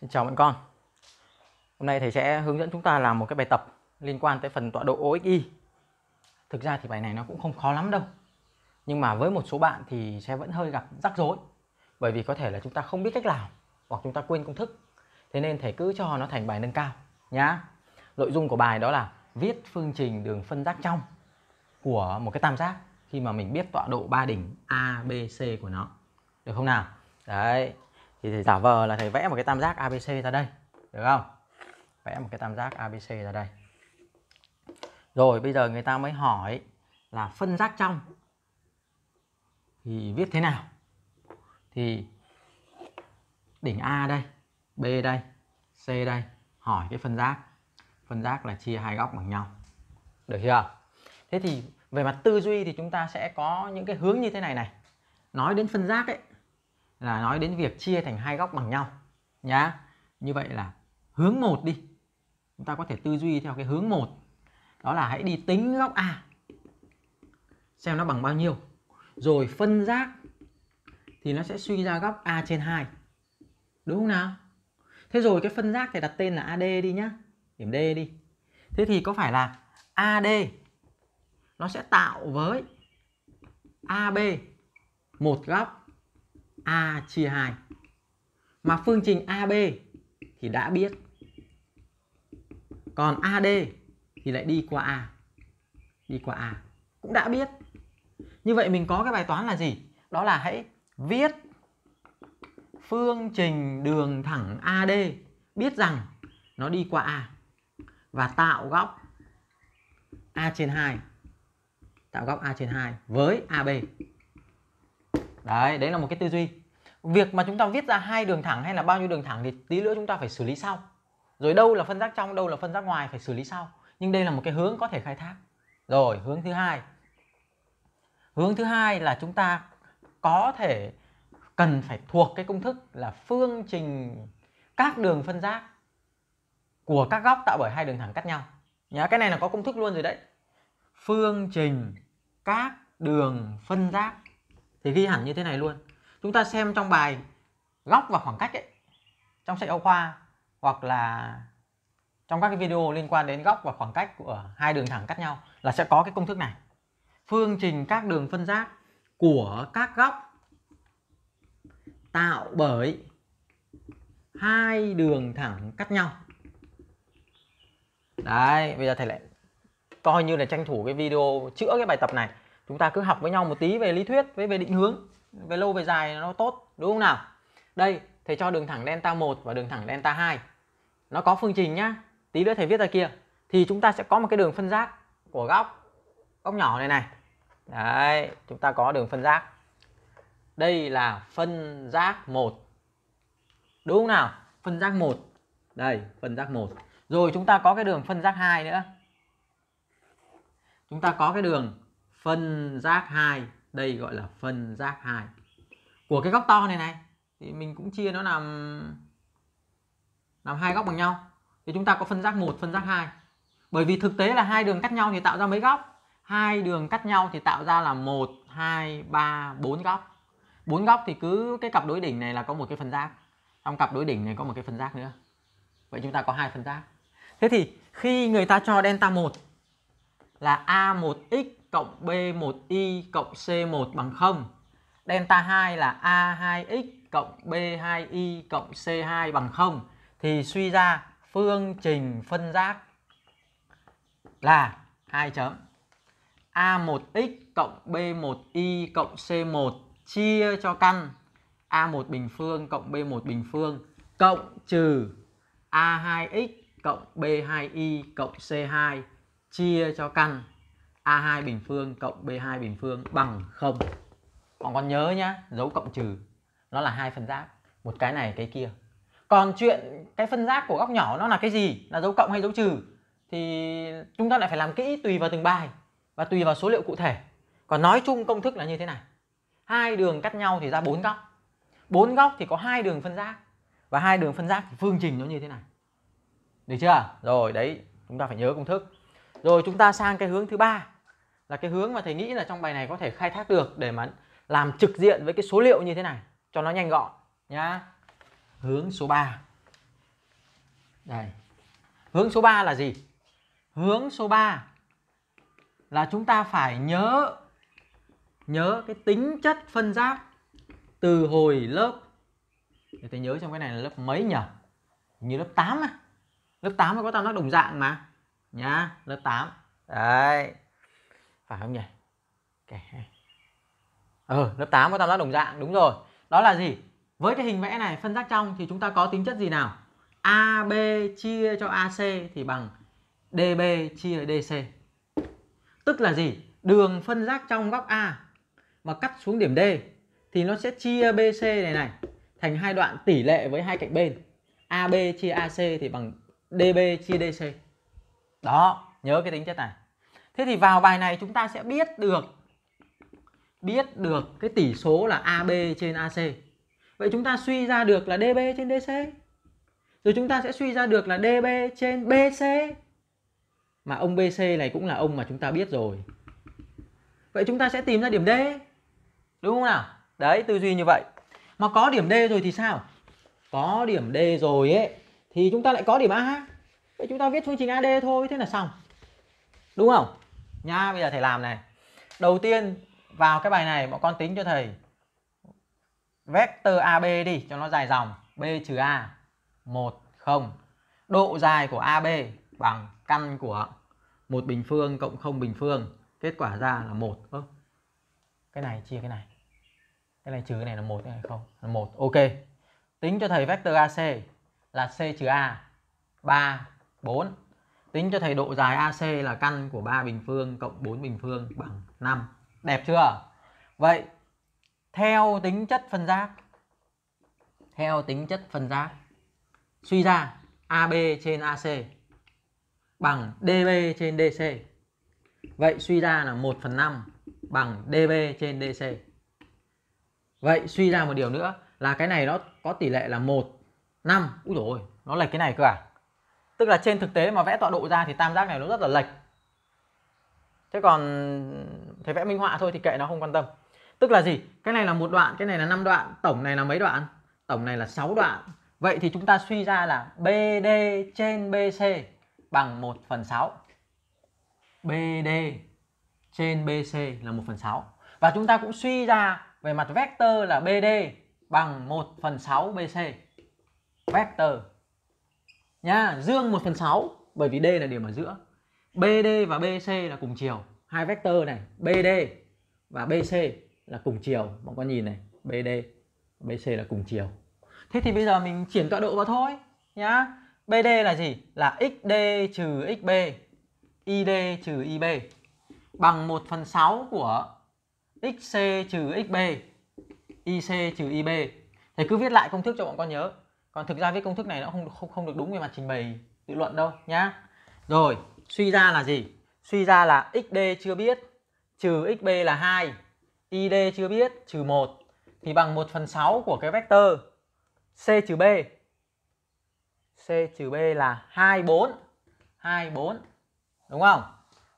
Xin chào bạn con Hôm nay thầy sẽ hướng dẫn chúng ta làm một cái bài tập liên quan tới phần tọa độ OXY Thực ra thì bài này nó cũng không khó lắm đâu Nhưng mà với một số bạn thì sẽ vẫn hơi gặp rắc rối Bởi vì có thể là chúng ta không biết cách làm hoặc chúng ta quên công thức Thế nên thầy cứ cho nó thành bài nâng cao nhá Nội dung của bài đó là viết phương trình đường phân giác trong của một cái tam giác khi mà mình biết tọa độ ba đỉnh A, B, C của nó được không nào? Đấy, thì thầy giả vờ là thầy vẽ một cái tam giác ABC ra đây được không vẽ một cái tam giác ABC ra đây rồi bây giờ người ta mới hỏi là phân giác trong thì viết thế nào thì đỉnh A đây B đây C đây hỏi cái phân giác phân giác là chia hai góc bằng nhau được chưa thế thì về mặt tư duy thì chúng ta sẽ có những cái hướng như thế này này nói đến phân giác ấy là nói đến việc chia thành hai góc bằng nhau nhá như vậy là hướng một đi chúng ta có thể tư duy theo cái hướng một đó là hãy đi tính góc a xem nó bằng bao nhiêu rồi phân giác thì nó sẽ suy ra góc a trên 2 đúng không nào thế rồi cái phân giác thì đặt tên là AD đi nhá điểm D đi thế thì có phải là AD nó sẽ tạo với AB một góc A chia 2. Mà phương trình AB thì đã biết. Còn AD thì lại đi qua A. Đi qua A. Cũng đã biết. Như vậy mình có cái bài toán là gì? Đó là hãy viết phương trình đường thẳng AD biết rằng nó đi qua A và tạo góc A trên 2 tạo góc A trên 2 với AB đấy đấy là một cái tư duy việc mà chúng ta viết ra hai đường thẳng hay là bao nhiêu đường thẳng thì tí nữa chúng ta phải xử lý sau rồi đâu là phân giác trong đâu là phân giác ngoài phải xử lý sau nhưng đây là một cái hướng có thể khai thác rồi hướng thứ hai hướng thứ hai là chúng ta có thể cần phải thuộc cái công thức là phương trình các đường phân giác của các góc tạo bởi hai đường thẳng cắt nhau nhá cái này là có công thức luôn rồi đấy phương trình các đường phân giác thì ghi hẳn như thế này luôn chúng ta xem trong bài góc và khoảng cách ấy, trong sách giáo khoa hoặc là trong các cái video liên quan đến góc và khoảng cách của hai đường thẳng cắt nhau là sẽ có cái công thức này phương trình các đường phân giác của các góc tạo bởi hai đường thẳng cắt nhau đấy bây giờ thầy lại coi như là tranh thủ cái video chữa cái bài tập này chúng ta cứ học với nhau một tí về lý thuyết với về định hướng về lâu về dài nó tốt đúng không nào đây thầy cho đường thẳng delta 1 và đường thẳng delta 2 nó có phương trình nhá tí nữa thầy viết ra kia thì chúng ta sẽ có một cái đường phân giác của góc góc nhỏ này này đấy chúng ta có đường phân giác đây là phân giác 1 đúng không nào phân giác 1 đây phân giác 1 rồi chúng ta có cái đường phân giác 2 nữa chúng ta có cái đường phân giác 2 đây gọi là phân giác 2 của cái góc to này này thì mình cũng chia nó làm làm hai góc bằng nhau thì chúng ta có phân giác 1 phân giác 2 bởi vì thực tế là hai đường cắt nhau thì tạo ra mấy góc hai đường cắt nhau thì tạo ra là 1 2 3 4 góc bốn góc thì cứ cái cặp đối đỉnh này là có một cái phân giác trong cặp đối đỉnh này có một cái phân giác nữa vậy chúng ta có hai phân giác thế thì khi người ta cho delta 1 là a1x cộng B1Y cộng C1 bằng 0. Delta 2 là A2X cộng B2Y cộng C2 bằng 0. Thì suy ra phương trình phân giác là hai chấm A1X cộng B1Y cộng C1 chia cho căn A1 bình phương cộng B1 bình phương cộng trừ A2X cộng B2Y cộng C2 chia cho căn A2 bình phương cộng B2 bình phương bằng 0. Còn con nhớ nhá, dấu cộng trừ nó là hai phân giác, một cái này cái kia. Còn chuyện cái phân giác của góc nhỏ nó là cái gì? Là dấu cộng hay dấu trừ? Thì chúng ta lại phải làm kỹ tùy vào từng bài và tùy vào số liệu cụ thể. Còn nói chung công thức là như thế này. Hai đường cắt nhau thì ra bốn góc. Bốn góc thì có hai đường phân giác và hai đường phân giác thì phương trình nó như thế này. Được chưa? Rồi đấy, chúng ta phải nhớ công thức. Rồi chúng ta sang cái hướng thứ ba là cái hướng mà thầy nghĩ là trong bài này có thể khai thác được để mà làm trực diện với cái số liệu như thế này cho nó nhanh gọn nhá. Hướng số 3. Đây. Hướng số 3 là gì? Hướng số 3 là chúng ta phải nhớ nhớ cái tính chất phân giáp từ hồi lớp để thầy nhớ trong cái này là lớp mấy nhỉ? Như lớp 8 à. Lớp 8 mới có tam giác đồng dạng mà. Nhá, lớp 8. Đấy phải à, không nhỉ kẻ hay ờ, lớp 8 có tam giác đồng dạng đúng rồi đó là gì với cái hình vẽ này phân giác trong thì chúng ta có tính chất gì nào AB chia cho AC thì bằng DB chia DC tức là gì đường phân giác trong góc A mà cắt xuống điểm D thì nó sẽ chia BC này này thành hai đoạn tỷ lệ với hai cạnh bên AB chia AC thì bằng DB chia DC đó nhớ cái tính chất này Thế thì vào bài này chúng ta sẽ biết được biết được cái tỷ số là AB trên AC. Vậy chúng ta suy ra được là DB trên DC. Rồi chúng ta sẽ suy ra được là DB trên BC. Mà ông BC này cũng là ông mà chúng ta biết rồi. Vậy chúng ta sẽ tìm ra điểm D. Đúng không nào? Đấy, tư duy như vậy. Mà có điểm D rồi thì sao? Có điểm D rồi ấy thì chúng ta lại có điểm A. Vậy chúng ta viết phương trình AD thôi, thế là xong. Đúng không? nhá bây giờ thầy làm này đầu tiên vào cái bài này bọn con tính cho thầy vector AB đi cho nó dài dòng B trừ A 1 0 độ dài của AB bằng căn của một bình phương cộng không bình phương kết quả ra là một cái này chia cái này cái này trừ cái này là một cái này không là một ok tính cho thầy vector AC là C trừ A 3 4 Tính cho thầy độ dài AC là căn của 3 bình phương cộng 4 bình phương bằng 5. Đẹp chưa? Vậy theo tính chất phân giác theo tính chất phân giác suy ra AB trên AC bằng DB trên DC. Vậy suy ra là 1 phần 5 bằng DB trên DC. Vậy suy ra một điều nữa là cái này nó có tỷ lệ là 1, 5. Úi dồi ôi, nó lệch cái này cơ à? tức là trên thực tế mà vẽ tọa độ ra thì tam giác này nó rất là lệch thế còn thầy vẽ minh họa thôi thì kệ nó không quan tâm tức là gì cái này là một đoạn cái này là năm đoạn tổng này là mấy đoạn tổng này là 6 đoạn vậy thì chúng ta suy ra là BD trên BC bằng 1 phần 6 BD trên BC là 1 phần 6 và chúng ta cũng suy ra về mặt vector là BD bằng 1 phần 6 BC vector nha dương 1 phần 6 bởi vì D là điểm ở giữa BD và BC là cùng chiều hai vector này BD và BC là cùng chiều mọi con nhìn này BD BC là cùng chiều thế thì bây giờ mình chuyển tọa độ vào thôi nhá BD là gì là XD trừ XB ID trừ IB bằng 1 phần 6 của XC trừ XB IC trừ IB Thầy cứ viết lại công thức cho bọn con nhớ còn thực ra viết công thức này nó không không không được đúng về mặt trình bày tự luận đâu nhá rồi suy ra là gì suy ra là xd chưa biết trừ xb là 2 id chưa biết trừ 1 thì bằng 1 phần 6 của cái vector c trừ b c trừ b là 24 24 đúng không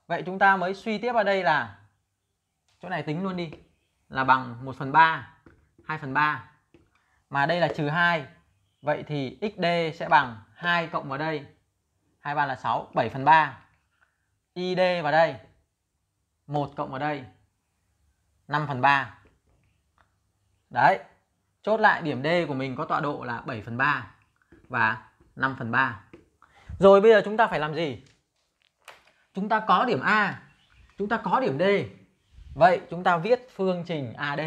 vậy chúng ta mới suy tiếp ở đây là chỗ này tính luôn đi là bằng 1 phần 3 2 phần 3 mà đây là trừ 2 Vậy thì XD sẽ bằng 2 cộng vào đây. 2 3 là 6, 7 phần 3. ID vào đây. 1 cộng vào đây. 5 phần 3. Đấy. Chốt lại điểm D của mình có tọa độ là 7 phần 3 và 5 phần 3. Rồi bây giờ chúng ta phải làm gì? Chúng ta có điểm A, chúng ta có điểm D. Vậy chúng ta viết phương trình AD.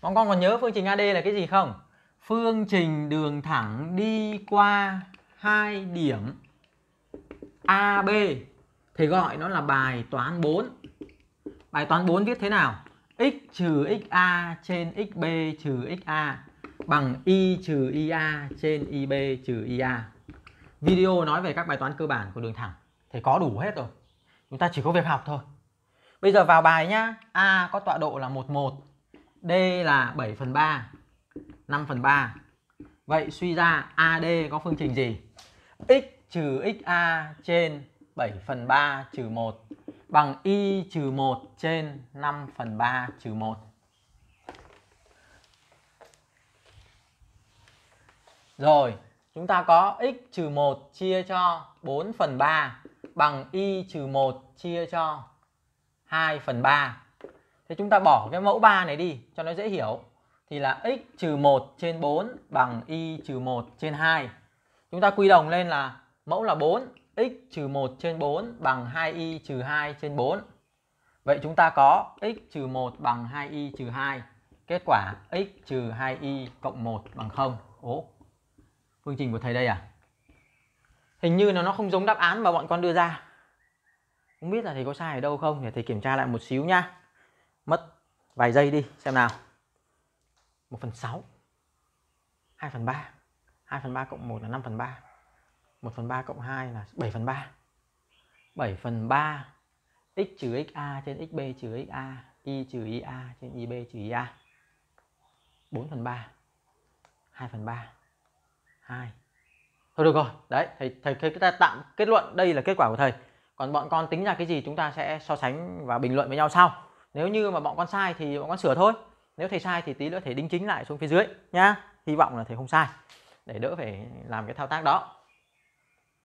Bọn con còn nhớ phương trình AD là cái gì không? phương trình đường thẳng đi qua hai điểm AB thì gọi nó là bài toán 4. Bài toán 4 viết thế nào? x trừ xa trên xb trừ xa bằng y trừ ia trên ib trừ ia. Video nói về các bài toán cơ bản của đường thẳng thì có đủ hết rồi. Chúng ta chỉ có việc học thôi. Bây giờ vào bài nhá. A có tọa độ là 11, D là 7 phần 3, 5 phần 3 Vậy suy ra AD có phương trình gì? x trừ xa trên 7 phần 3 trừ 1 bằng y trừ 1 trên 5 phần 3 trừ 1. Rồi, chúng ta có x trừ 1 chia cho 4 phần 3 bằng y trừ 1 chia cho 2 phần 3. Thế chúng ta bỏ cái mẫu 3 này đi cho nó dễ hiểu thì là x trừ 1 trên 4 bằng y trừ 1 trên 2. Chúng ta quy đồng lên là mẫu là 4, x trừ 1 trên 4 bằng 2y trừ 2 trên 4. Vậy chúng ta có x trừ 1 bằng 2y trừ 2. Kết quả x trừ 2y cộng 1 bằng 0. Ố, phương trình của thầy đây à? Hình như nó nó không giống đáp án mà bọn con đưa ra. Không biết là thầy có sai ở đâu không để thầy kiểm tra lại một xíu nha. Mất vài giây đi xem nào. 1 phần 6 2 phần 3 2 phần 3 cộng 1 là 5 phần 3 1 phần 3 cộng 2 là 7 phần 3 7 phần 3 x trừ xa trên xb trừ xa y trừ ia trên ib trừ ia 4 phần 3 2 phần 3 2 Thôi được rồi, đấy, thầy, thầy, thầy ta tạm kết luận đây là kết quả của thầy Còn bọn con tính ra cái gì chúng ta sẽ so sánh và bình luận với nhau sau Nếu như mà bọn con sai thì bọn con sửa thôi nếu thầy sai thì tí nữa thầy đính chính lại xuống phía dưới nhá hy vọng là thầy không sai để đỡ phải làm cái thao tác đó